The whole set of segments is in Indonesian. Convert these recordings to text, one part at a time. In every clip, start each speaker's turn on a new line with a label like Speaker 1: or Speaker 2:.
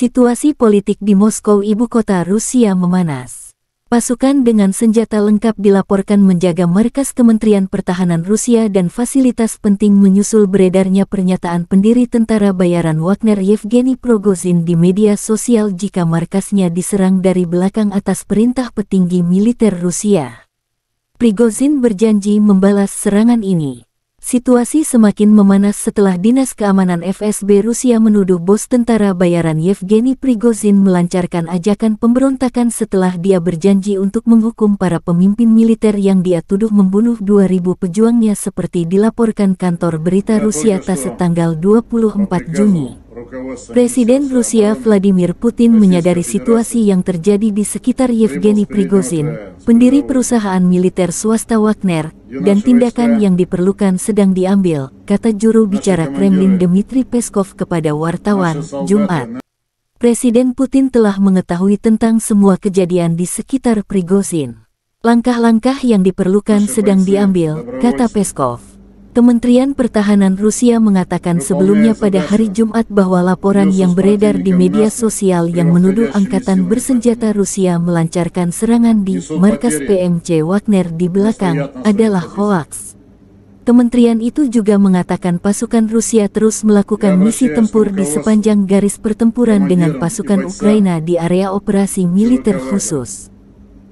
Speaker 1: situasi politik di Moskow ibu kota Rusia memanas. Pasukan dengan senjata lengkap dilaporkan menjaga markas Kementerian Pertahanan Rusia dan fasilitas penting menyusul beredarnya pernyataan pendiri tentara bayaran Wagner Yevgeny Progozin di media sosial jika markasnya diserang dari belakang atas perintah petinggi militer Rusia. Prigozhin berjanji membalas serangan ini. Situasi semakin memanas setelah Dinas Keamanan FSB Rusia menuduh bos tentara bayaran Yevgeny Prigozhin melancarkan ajakan pemberontakan setelah dia berjanji untuk menghukum para pemimpin militer yang dia tuduh membunuh 2.000 pejuangnya seperti dilaporkan kantor berita Rusia TASS tanggal 24 Juni. Presiden Rusia Vladimir Putin menyadari situasi yang terjadi di sekitar Yevgeny Prigozhin, pendiri perusahaan militer swasta Wagner, dan tindakan yang diperlukan sedang diambil, kata juru bicara Kremlin Dmitry Peskov kepada wartawan Jumat. Presiden Putin telah mengetahui tentang semua kejadian di sekitar Prigozhin. Langkah-langkah yang diperlukan sedang diambil, kata Peskov. Kementerian Pertahanan Rusia mengatakan sebelumnya pada hari Jumat bahwa laporan yang beredar di media sosial yang menuduh Angkatan Bersenjata Rusia melancarkan serangan di markas PMC Wagner di belakang adalah hoaks. Kementerian itu juga mengatakan pasukan Rusia terus melakukan ya, misi tempur di sepanjang garis pertempuran dengan pasukan Ukraina di area operasi militer khusus.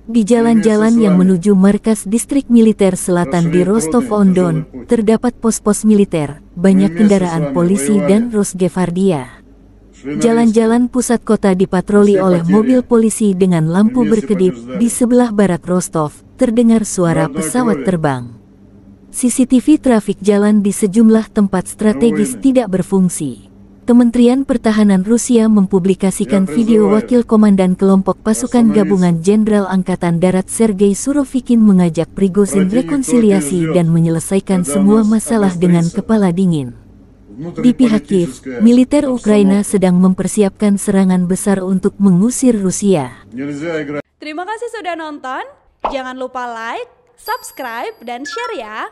Speaker 1: Di jalan-jalan yang menuju markas distrik militer selatan di Rostov-on-Don, terdapat pos-pos militer, banyak kendaraan polisi dan Rosgevardia. Jalan-jalan pusat kota dipatroli oleh mobil ya. polisi dengan lampu berkedip di ya. sebelah barat Rostov, terdengar suara pesawat terbang. CCTV trafik jalan di sejumlah tempat strategis tidak berfungsi. Kementerian Pertahanan Rusia mempublikasikan ya, video wakil komandan kelompok ya, pasukan gabungan Jenderal Angkatan Darat Sergei Surovikin mengajak Prigozhin rekonsiliasi dan menyelesaikan semua masalah dengan kepala dingin. Di pihak Kiev, militer Ukraina sedang mempersiapkan serangan besar untuk mengusir Rusia. Terima kasih sudah nonton. Jangan lupa like, subscribe, dan share ya.